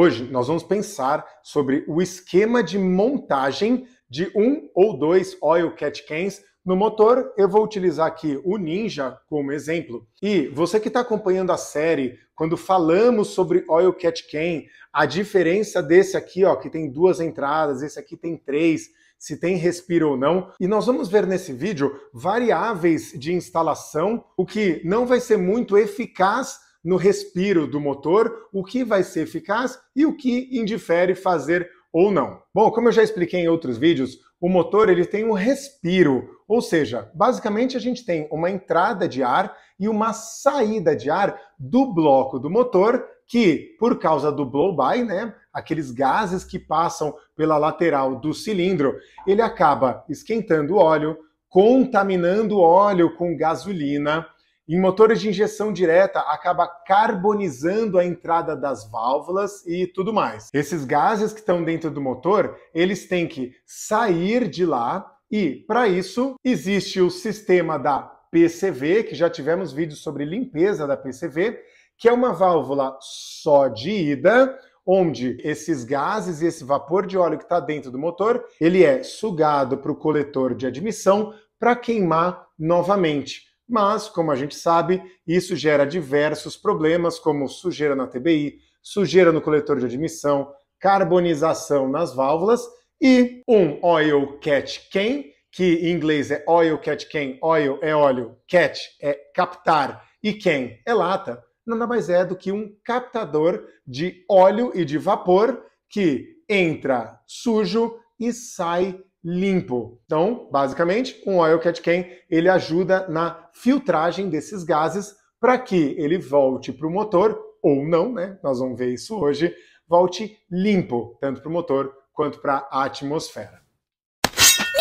Hoje nós vamos pensar sobre o esquema de montagem de um ou dois oil cat cans no motor. Eu vou utilizar aqui o Ninja como exemplo. E você que está acompanhando a série, quando falamos sobre oil cat can, a diferença desse aqui, ó, que tem duas entradas, esse aqui tem três, se tem respiro ou não. E nós vamos ver nesse vídeo variáveis de instalação, o que não vai ser muito eficaz no respiro do motor, o que vai ser eficaz e o que indifere fazer ou não. Bom, como eu já expliquei em outros vídeos, o motor ele tem um respiro, ou seja, basicamente a gente tem uma entrada de ar e uma saída de ar do bloco do motor que, por causa do blow-by, né, aqueles gases que passam pela lateral do cilindro, ele acaba esquentando o óleo, contaminando o óleo com gasolina, em motores de injeção direta, acaba carbonizando a entrada das válvulas e tudo mais. Esses gases que estão dentro do motor, eles têm que sair de lá e, para isso, existe o sistema da PCV, que já tivemos vídeos sobre limpeza da PCV, que é uma válvula só de ida, onde esses gases e esse vapor de óleo que está dentro do motor, ele é sugado para o coletor de admissão para queimar novamente. Mas, como a gente sabe, isso gera diversos problemas, como sujeira na TBI, sujeira no coletor de admissão, carbonização nas válvulas e um oil catch can, que em inglês é oil catch can, oil é óleo, catch é captar e can é lata, nada mais é do que um captador de óleo e de vapor que entra sujo e sai limpo. Então, basicamente, um Oil Cat Can ele ajuda na filtragem desses gases para que ele volte para o motor ou não, né? Nós vamos ver isso hoje. Volte limpo, tanto para o motor quanto para a atmosfera.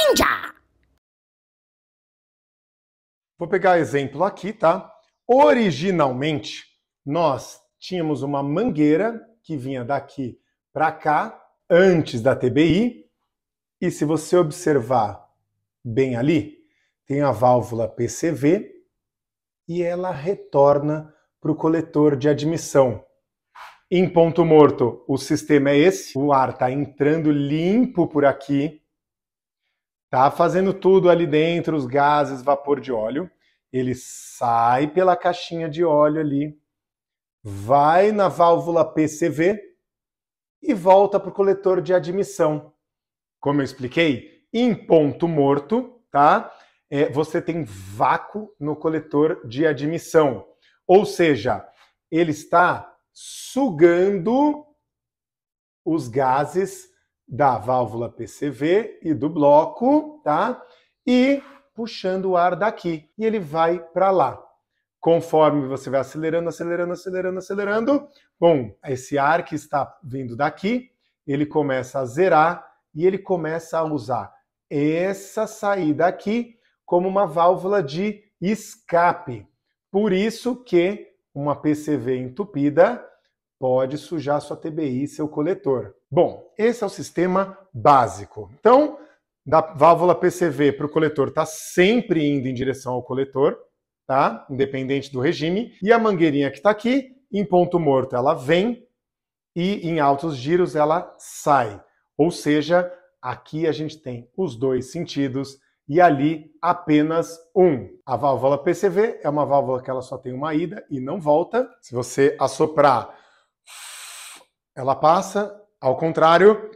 Ninja! Vou pegar exemplo aqui, tá? Originalmente, nós tínhamos uma mangueira que vinha daqui para cá antes da TBI e se você observar bem ali, tem a válvula PCV e ela retorna para o coletor de admissão. Em ponto morto, o sistema é esse. O ar está entrando limpo por aqui, tá fazendo tudo ali dentro, os gases, vapor de óleo. Ele sai pela caixinha de óleo ali, vai na válvula PCV e volta para o coletor de admissão como eu expliquei, em ponto morto, tá? É, você tem vácuo no coletor de admissão. Ou seja, ele está sugando os gases da válvula PCV e do bloco, tá? E puxando o ar daqui. E ele vai para lá. Conforme você vai acelerando, acelerando, acelerando, acelerando, bom, esse ar que está vindo daqui, ele começa a zerar e ele começa a usar essa saída aqui como uma válvula de escape. Por isso que uma PCV entupida pode sujar sua TBI e seu coletor. Bom, esse é o sistema básico. Então, da válvula PCV para o coletor está sempre indo em direção ao coletor, tá? Independente do regime. E a mangueirinha que está aqui, em ponto morto, ela vem e em altos giros ela sai. Ou seja, aqui a gente tem os dois sentidos e ali apenas um. A válvula PCV é uma válvula que ela só tem uma ida e não volta. Se você assoprar, ela passa, ao contrário,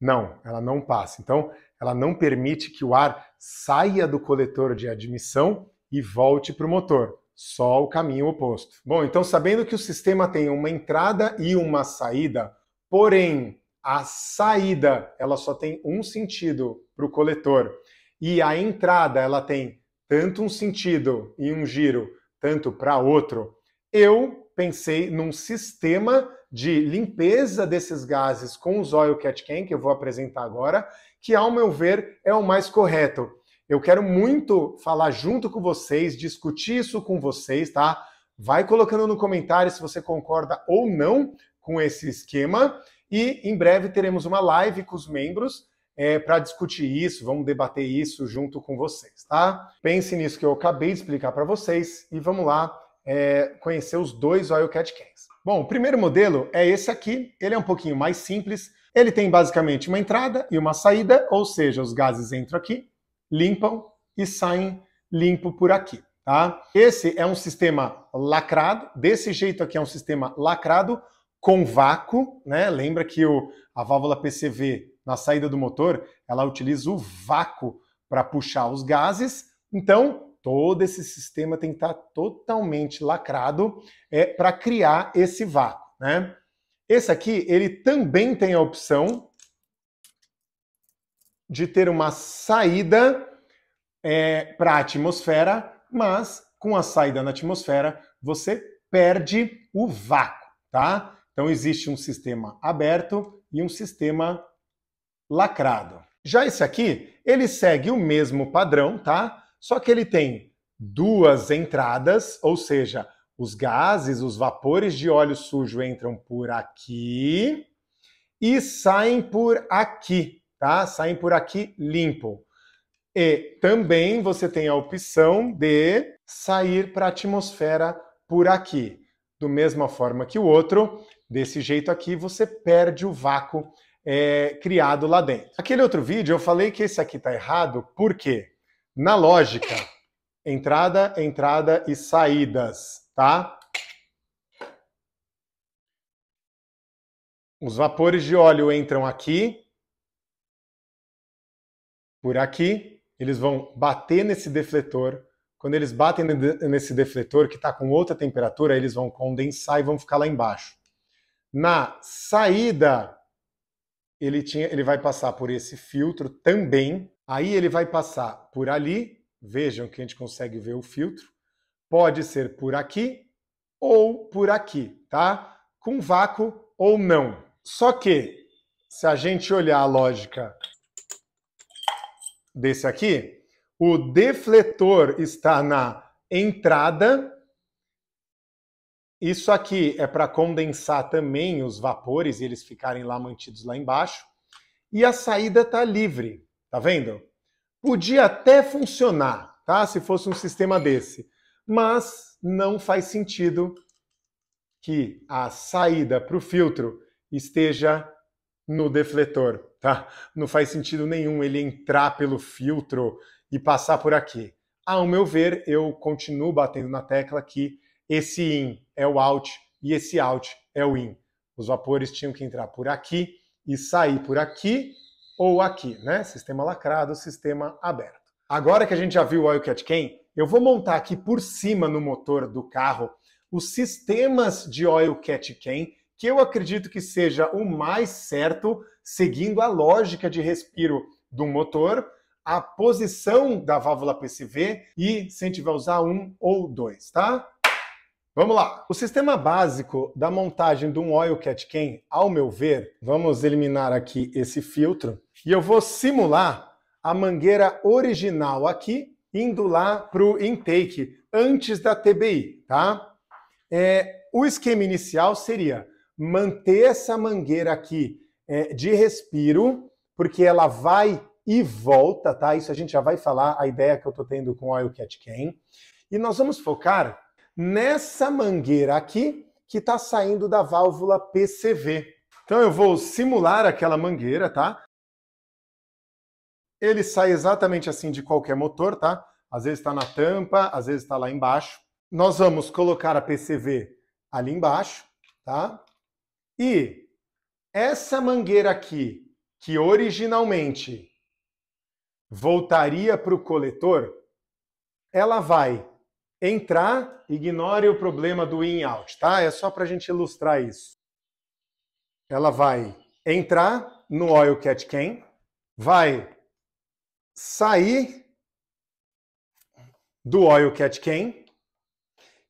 não, ela não passa. Então, ela não permite que o ar saia do coletor de admissão e volte para o motor, só o caminho oposto. Bom, então sabendo que o sistema tem uma entrada e uma saída, porém a saída, ela só tem um sentido para o coletor. E a entrada, ela tem tanto um sentido e um giro, tanto para outro. Eu pensei num sistema de limpeza desses gases com o oil Cat Can, que eu vou apresentar agora, que, ao meu ver, é o mais correto. Eu quero muito falar junto com vocês, discutir isso com vocês, tá? Vai colocando no comentário se você concorda ou não com esse esquema. E em breve teremos uma live com os membros é, para discutir isso, vamos debater isso junto com vocês, tá? Pense nisso que eu acabei de explicar para vocês e vamos lá é, conhecer os dois Wildcat Cans. Bom, o primeiro modelo é esse aqui, ele é um pouquinho mais simples, ele tem basicamente uma entrada e uma saída, ou seja, os gases entram aqui, limpam e saem limpo por aqui, tá? Esse é um sistema lacrado, desse jeito aqui é um sistema lacrado, com vácuo, né? Lembra que o, a válvula PCV na saída do motor, ela utiliza o vácuo para puxar os gases. Então, todo esse sistema tem que estar tá totalmente lacrado é, para criar esse vácuo, né? Esse aqui, ele também tem a opção de ter uma saída é, para a atmosfera, mas com a saída na atmosfera, você perde o vácuo, tá? Então existe um sistema aberto e um sistema lacrado. Já esse aqui, ele segue o mesmo padrão, tá? Só que ele tem duas entradas, ou seja, os gases, os vapores de óleo sujo entram por aqui e saem por aqui, tá? Saem por aqui limpo. E também você tem a opção de sair para a atmosfera por aqui. Do mesma forma que o outro, Desse jeito aqui, você perde o vácuo é, criado lá dentro. Aquele outro vídeo, eu falei que esse aqui está errado, porque na lógica, entrada, entrada e saídas, tá? Os vapores de óleo entram aqui, por aqui, eles vão bater nesse defletor. Quando eles batem nesse defletor, que está com outra temperatura, eles vão condensar e vão ficar lá embaixo. Na saída, ele, tinha, ele vai passar por esse filtro também. Aí ele vai passar por ali. Vejam que a gente consegue ver o filtro. Pode ser por aqui ou por aqui, tá? Com vácuo ou não. Só que, se a gente olhar a lógica desse aqui, o defletor está na entrada isso aqui é para condensar também os vapores e eles ficarem lá mantidos lá embaixo. E a saída está livre, tá vendo? Podia até funcionar, tá? Se fosse um sistema desse. Mas não faz sentido que a saída para o filtro esteja no defletor, tá? Não faz sentido nenhum ele entrar pelo filtro e passar por aqui. Ao meu ver, eu continuo batendo na tecla que esse in é o out e esse out é o in. Os vapores tinham que entrar por aqui e sair por aqui ou aqui, né? Sistema lacrado, sistema aberto. Agora que a gente já viu o Wildcat Can, eu vou montar aqui por cima no motor do carro os sistemas de Wildcat Can que eu acredito que seja o mais certo, seguindo a lógica de respiro do motor, a posição da válvula PCV e se a gente vai usar um ou dois, tá? Vamos lá! O sistema básico da montagem de um Oil Cat Can, ao meu ver, vamos eliminar aqui esse filtro e eu vou simular a mangueira original aqui, indo lá para o intake antes da TBI, tá? É, o esquema inicial seria manter essa mangueira aqui é, de respiro, porque ela vai e volta, tá? Isso a gente já vai falar, a ideia que eu estou tendo com o Oil Cat Can. E nós vamos focar nessa mangueira aqui que está saindo da válvula PCV. Então eu vou simular aquela mangueira, tá? Ele sai exatamente assim de qualquer motor, tá? Às vezes está na tampa, às vezes está lá embaixo. Nós vamos colocar a PCV ali embaixo, tá? E essa mangueira aqui, que originalmente voltaria para o coletor, ela vai entrar, ignore o problema do in-out, tá? É só para a gente ilustrar isso. Ela vai entrar no oil cat can, vai sair do oil cat can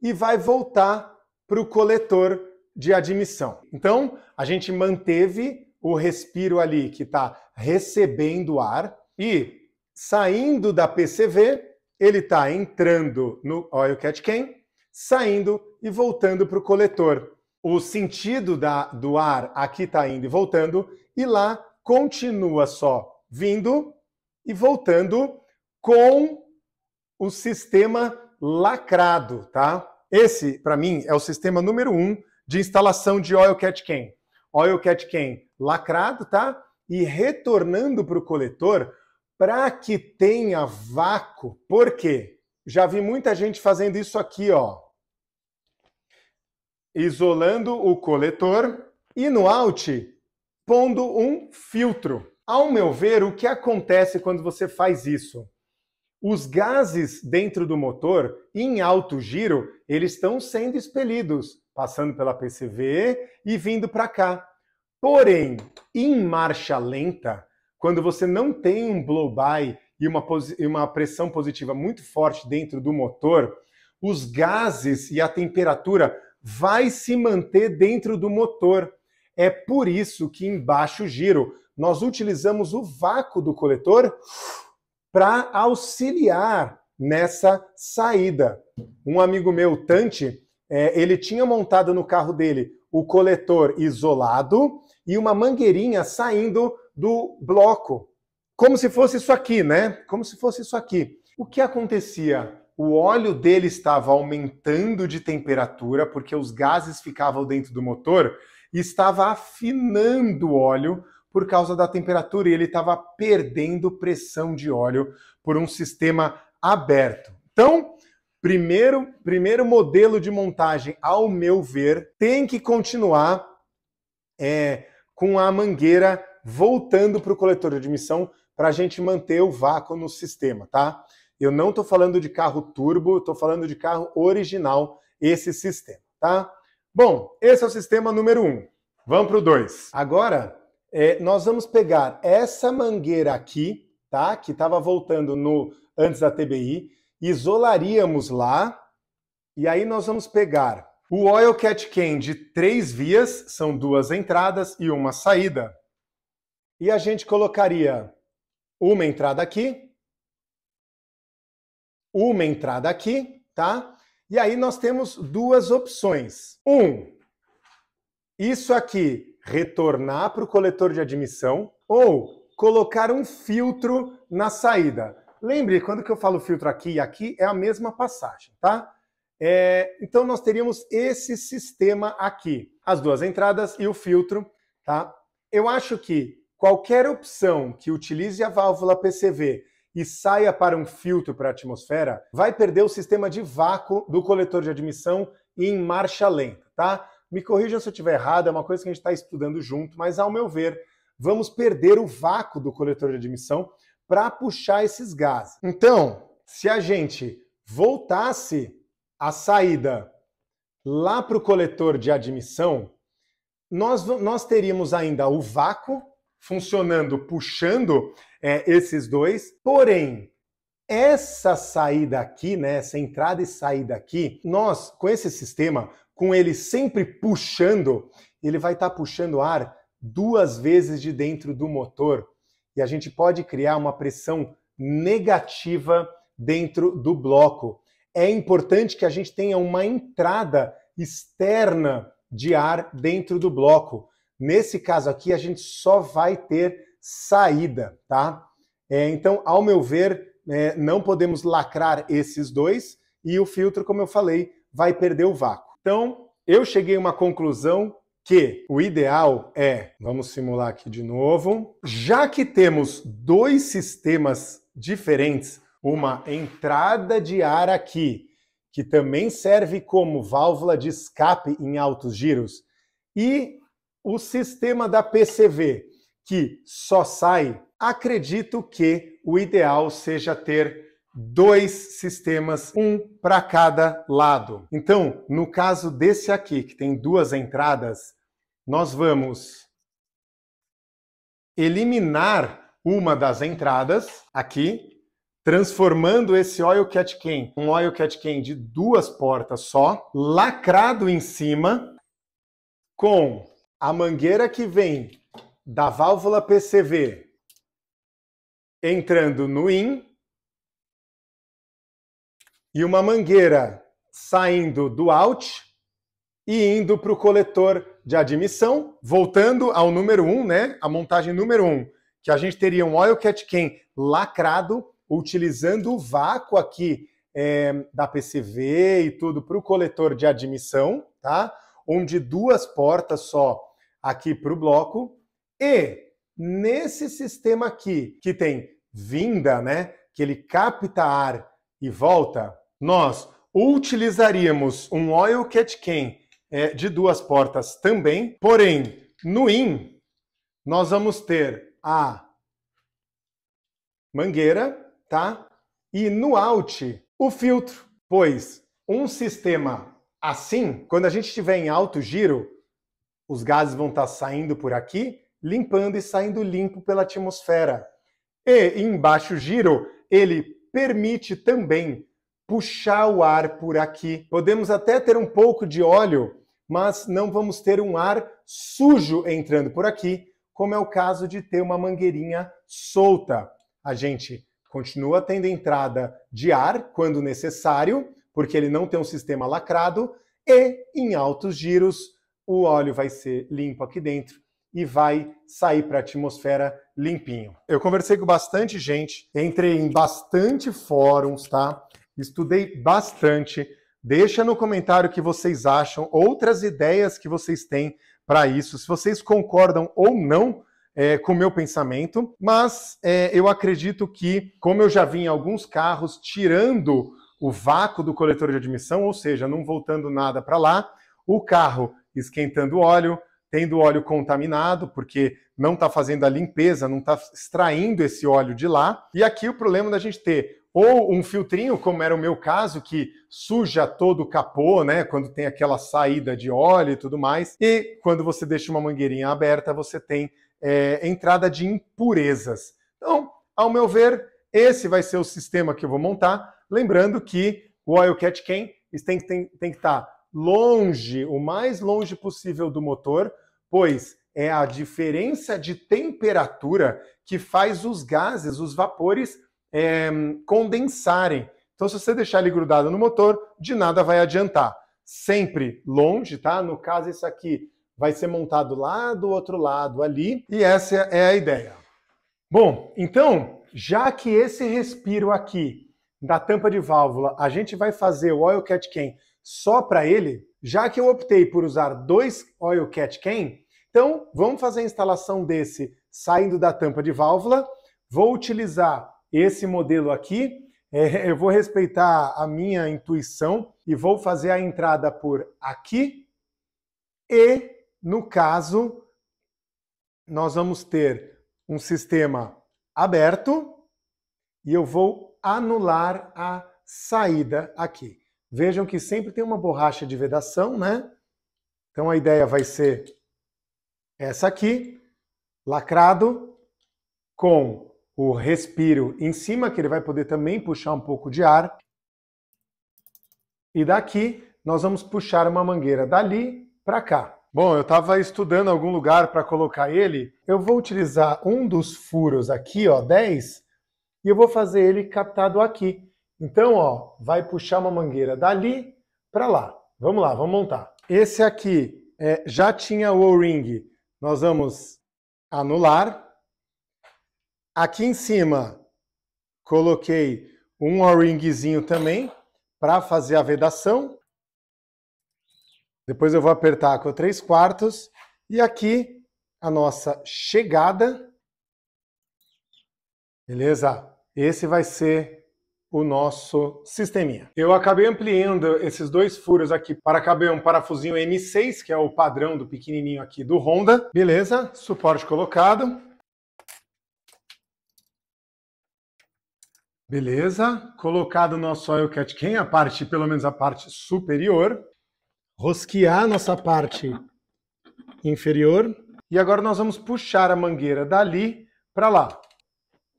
e vai voltar para o coletor de admissão. Então, a gente manteve o respiro ali que está recebendo ar e saindo da PCV, ele está entrando no oil cat can, saindo e voltando para o coletor. O sentido da, do ar aqui está indo e voltando, e lá continua só vindo e voltando com o sistema lacrado, tá? Esse, para mim, é o sistema número um de instalação de Oil Cat Can. Oil Cat Can lacrado, tá? E retornando para o coletor para que tenha vácuo, por quê? Já vi muita gente fazendo isso aqui, ó. Isolando o coletor e no alt pondo um filtro. Ao meu ver, o que acontece quando você faz isso? Os gases dentro do motor, em alto giro, eles estão sendo expelidos, passando pela PCV e vindo para cá. Porém, em marcha lenta, quando você não tem um blow-by e uma, e uma pressão positiva muito forte dentro do motor, os gases e a temperatura vai se manter dentro do motor. É por isso que em baixo giro nós utilizamos o vácuo do coletor para auxiliar nessa saída. Um amigo meu, Tante, é, ele tinha montado no carro dele o coletor isolado e uma mangueirinha saindo do bloco, como se fosse isso aqui, né? Como se fosse isso aqui. O que acontecia? O óleo dele estava aumentando de temperatura porque os gases ficavam dentro do motor e estava afinando o óleo por causa da temperatura e ele estava perdendo pressão de óleo por um sistema aberto. Então, primeiro, primeiro modelo de montagem, ao meu ver, tem que continuar é, com a mangueira voltando para o coletor de admissão para a gente manter o vácuo no sistema, tá? Eu não estou falando de carro turbo, estou falando de carro original, esse sistema, tá? Bom, esse é o sistema número 1. Um. Vamos para o 2. Agora, é, nós vamos pegar essa mangueira aqui, tá? Que estava voltando no antes da TBI, isolaríamos lá, e aí nós vamos pegar o Oil Cat Can de três vias, são duas entradas e uma saída. E a gente colocaria uma entrada aqui, uma entrada aqui, tá? E aí nós temos duas opções. Um, isso aqui retornar para o coletor de admissão ou colocar um filtro na saída. Lembre, quando que eu falo filtro aqui e aqui, é a mesma passagem, tá? É, então nós teríamos esse sistema aqui, as duas entradas e o filtro, tá? Eu acho que Qualquer opção que utilize a válvula PCV e saia para um filtro para a atmosfera, vai perder o sistema de vácuo do coletor de admissão em marcha lenta, tá? Me corrija se eu estiver errado, é uma coisa que a gente está estudando junto, mas ao meu ver, vamos perder o vácuo do coletor de admissão para puxar esses gases. Então, se a gente voltasse a saída lá para o coletor de admissão, nós, nós teríamos ainda o vácuo funcionando, puxando é, esses dois. Porém, essa saída aqui, né, essa entrada e saída aqui, nós, com esse sistema, com ele sempre puxando, ele vai estar tá puxando ar duas vezes de dentro do motor. E a gente pode criar uma pressão negativa dentro do bloco. É importante que a gente tenha uma entrada externa de ar dentro do bloco. Nesse caso aqui, a gente só vai ter saída, tá? É, então, ao meu ver, é, não podemos lacrar esses dois e o filtro, como eu falei, vai perder o vácuo. Então, eu cheguei a uma conclusão que o ideal é, vamos simular aqui de novo, já que temos dois sistemas diferentes, uma entrada de ar aqui, que também serve como válvula de escape em altos giros, e o sistema da PCV, que só sai, acredito que o ideal seja ter dois sistemas, um para cada lado. Então, no caso desse aqui, que tem duas entradas, nós vamos eliminar uma das entradas aqui, transformando esse oil cat can, um oil cat can de duas portas só, lacrado em cima, com a mangueira que vem da válvula PCV entrando no IN e uma mangueira saindo do OUT e indo para o coletor de admissão, voltando ao número 1, um, né? A montagem número 1, um, que a gente teria um oil cat can lacrado, utilizando o vácuo aqui é, da PCV e tudo para o coletor de admissão, tá? Onde duas portas só aqui para o bloco. E nesse sistema aqui, que tem vinda, né, que ele capta ar e volta, nós utilizaríamos um oil cat can é, de duas portas também, porém, no in, nós vamos ter a mangueira, tá? E no out, o filtro, pois um sistema assim, quando a gente estiver em alto giro, os gases vão estar tá saindo por aqui, limpando e saindo limpo pela atmosfera. E em baixo giro, ele permite também puxar o ar por aqui. Podemos até ter um pouco de óleo, mas não vamos ter um ar sujo entrando por aqui, como é o caso de ter uma mangueirinha solta. A gente continua tendo entrada de ar quando necessário, porque ele não tem um sistema lacrado, e em altos giros o óleo vai ser limpo aqui dentro e vai sair para a atmosfera limpinho. Eu conversei com bastante gente, entrei em bastante fóruns, tá? Estudei bastante. Deixa no comentário o que vocês acham, outras ideias que vocês têm para isso, se vocês concordam ou não é, com o meu pensamento, mas é, eu acredito que, como eu já vi em alguns carros, tirando o vácuo do coletor de admissão, ou seja, não voltando nada para lá, o carro esquentando o óleo, tendo o óleo contaminado, porque não está fazendo a limpeza, não está extraindo esse óleo de lá. E aqui o problema da gente ter ou um filtrinho, como era o meu caso, que suja todo o capô, né? Quando tem aquela saída de óleo e tudo mais. E quando você deixa uma mangueirinha aberta, você tem é, entrada de impurezas. Então, ao meu ver, esse vai ser o sistema que eu vou montar. Lembrando que o Oil Cat Can tem, tem, tem que estar tá longe, o mais longe possível do motor, pois é a diferença de temperatura que faz os gases, os vapores é, condensarem. Então, se você deixar ele grudado no motor, de nada vai adiantar. Sempre longe, tá? No caso, isso aqui vai ser montado lá do outro lado ali, e essa é a ideia. Bom, então, já que esse respiro aqui da tampa de válvula, a gente vai fazer o oil cat can só para ele, já que eu optei por usar dois Oil Cat Can, então vamos fazer a instalação desse saindo da tampa de válvula. Vou utilizar esse modelo aqui. É, eu vou respeitar a minha intuição e vou fazer a entrada por aqui. E, no caso, nós vamos ter um sistema aberto e eu vou anular a saída aqui. Vejam que sempre tem uma borracha de vedação, né? Então a ideia vai ser essa aqui, lacrado, com o respiro em cima, que ele vai poder também puxar um pouco de ar. E daqui nós vamos puxar uma mangueira dali para cá. Bom, eu estava estudando algum lugar para colocar ele. Eu vou utilizar um dos furos aqui, ó, 10, e eu vou fazer ele captado aqui. Então, ó, vai puxar uma mangueira dali para lá. Vamos lá, vamos montar. Esse aqui é, já tinha o O-ring, nós vamos anular. Aqui em cima, coloquei um O-ringzinho também para fazer a vedação. Depois eu vou apertar com 3 quartos. E aqui a nossa chegada. Beleza? Esse vai ser o nosso sisteminha. Eu acabei ampliando esses dois furos aqui para caber um parafusinho M6, que é o padrão do pequenininho aqui do Honda. Beleza, suporte colocado. Beleza, colocado nosso oil quem a parte, pelo menos a parte superior. Rosquear nossa parte inferior. E agora nós vamos puxar a mangueira dali para lá.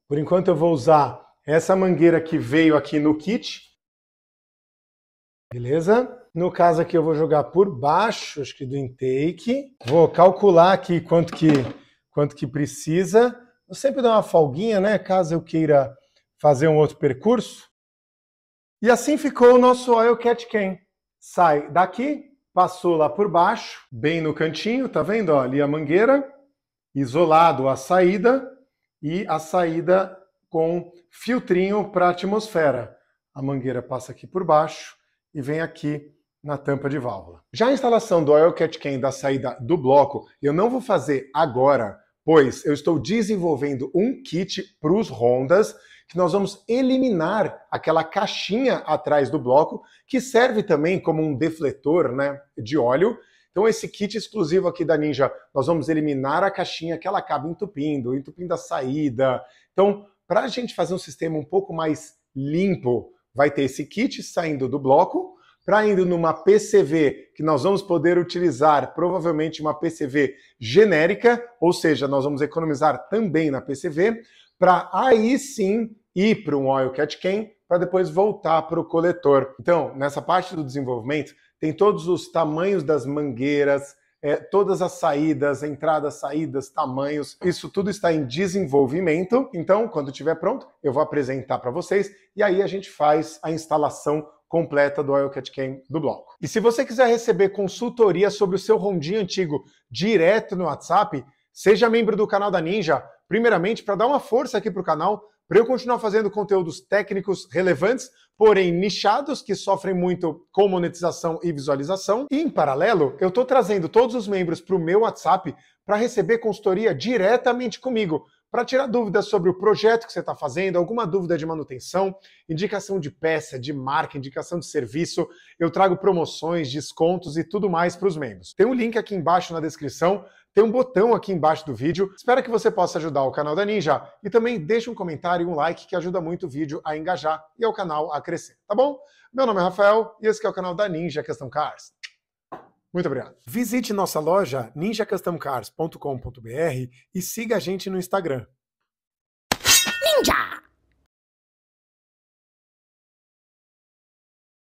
Por enquanto eu vou usar essa mangueira que veio aqui no kit, beleza? No caso aqui eu vou jogar por baixo, acho que do intake. Vou calcular aqui quanto que, quanto que precisa. Eu sempre dou uma folguinha, né? Caso eu queira fazer um outro percurso. E assim ficou o nosso Oil Cat Can. Sai daqui, passou lá por baixo, bem no cantinho, tá vendo? Ó, ali a mangueira, isolado a saída, e a saída com filtrinho para atmosfera. A mangueira passa aqui por baixo e vem aqui na tampa de válvula. Já a instalação do Oil Cat Can da saída do bloco, eu não vou fazer agora, pois eu estou desenvolvendo um kit para os Hondas que nós vamos eliminar aquela caixinha atrás do bloco que serve também como um defletor né, de óleo. Então esse kit exclusivo aqui da Ninja, nós vamos eliminar a caixinha que ela acaba entupindo, entupindo a saída. Então para a gente fazer um sistema um pouco mais limpo, vai ter esse kit saindo do bloco, para indo numa PCV que nós vamos poder utilizar, provavelmente uma PCV genérica, ou seja, nós vamos economizar também na PCV, para aí sim ir para um oil cat Can, para depois voltar para o coletor. Então, nessa parte do desenvolvimento, tem todos os tamanhos das mangueiras, é, todas as saídas, entradas, saídas, tamanhos, isso tudo está em desenvolvimento. Então, quando estiver pronto, eu vou apresentar para vocês e aí a gente faz a instalação completa do Oilcat Cam do bloco. E se você quiser receber consultoria sobre o seu rondinho antigo direto no WhatsApp, seja membro do canal da Ninja, primeiramente para dar uma força aqui para o canal, para eu continuar fazendo conteúdos técnicos relevantes, porém nichados, que sofrem muito com monetização e visualização. E, em paralelo, eu estou trazendo todos os membros para o meu WhatsApp para receber consultoria diretamente comigo, para tirar dúvidas sobre o projeto que você está fazendo, alguma dúvida de manutenção, indicação de peça, de marca, indicação de serviço. Eu trago promoções, descontos e tudo mais para os membros. Tem um link aqui embaixo na descrição tem um botão aqui embaixo do vídeo. Espero que você possa ajudar o canal da Ninja e também deixe um comentário e um like que ajuda muito o vídeo a engajar e ao canal a crescer, tá bom? Meu nome é Rafael e esse é o canal da Ninja Custom Cars. Muito obrigado. Visite nossa loja ninjacustomcars.com.br e siga a gente no Instagram. Ninja!